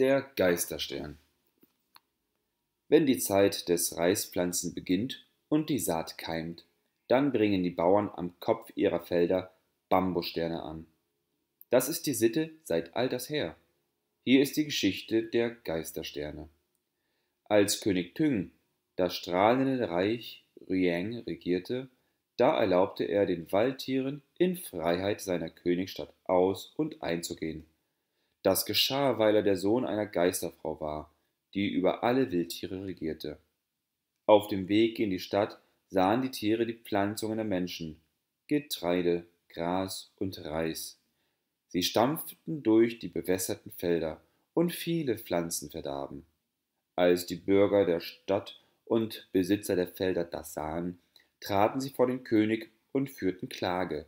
Der Geisterstern. Wenn die Zeit des Reispflanzen beginnt und die Saat keimt, dann bringen die Bauern am Kopf ihrer Felder Bambussterne an. Das ist die Sitte seit alters her. Hier ist die Geschichte der Geistersterne. Als König Tyng das strahlende Reich Ryang regierte, da erlaubte er den Waldtieren in Freiheit seiner Königstadt aus und einzugehen. Das geschah, weil er der Sohn einer Geisterfrau war, die über alle Wildtiere regierte. Auf dem Weg in die Stadt sahen die Tiere die Pflanzungen der Menschen, Getreide, Gras und Reis. Sie stampften durch die bewässerten Felder und viele Pflanzen verdarben. Als die Bürger der Stadt und Besitzer der Felder das sahen, traten sie vor den König und führten Klage.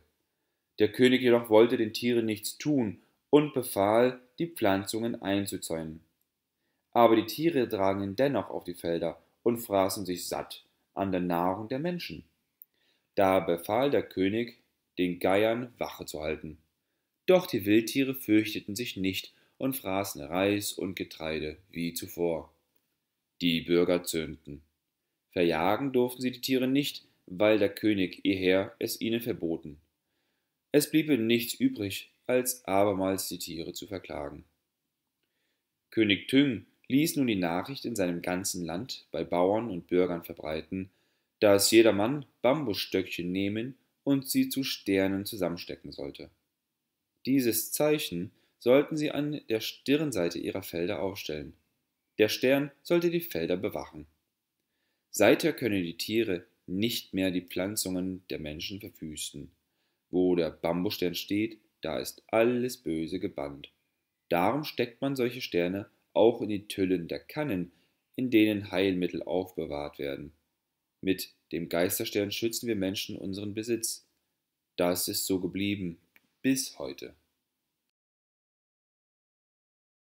Der König jedoch wollte den Tieren nichts tun und befahl, die Pflanzungen einzuzäunen. Aber die Tiere tragen ihn dennoch auf die Felder und fraßen sich satt an der Nahrung der Menschen. Da befahl der König, den Geiern Wache zu halten. Doch die Wildtiere fürchteten sich nicht und fraßen Reis und Getreide wie zuvor. Die Bürger zürnten. Verjagen durften sie die Tiere nicht, weil der König ihr Herr es ihnen verboten. Es blieb ihnen nichts übrig, als abermals die Tiere zu verklagen. König Thüng ließ nun die Nachricht in seinem ganzen Land bei Bauern und Bürgern verbreiten, dass jedermann Bambusstöckchen nehmen und sie zu Sternen zusammenstecken sollte. Dieses Zeichen sollten sie an der Stirnseite ihrer Felder aufstellen. Der Stern sollte die Felder bewachen. Seither können die Tiere nicht mehr die Pflanzungen der Menschen verwüsten. Wo der Bambusstern steht, da ist alles Böse gebannt. Darum steckt man solche Sterne auch in die Tüllen der Kannen, in denen Heilmittel aufbewahrt werden. Mit dem Geisterstern schützen wir Menschen unseren Besitz. Das ist so geblieben bis heute.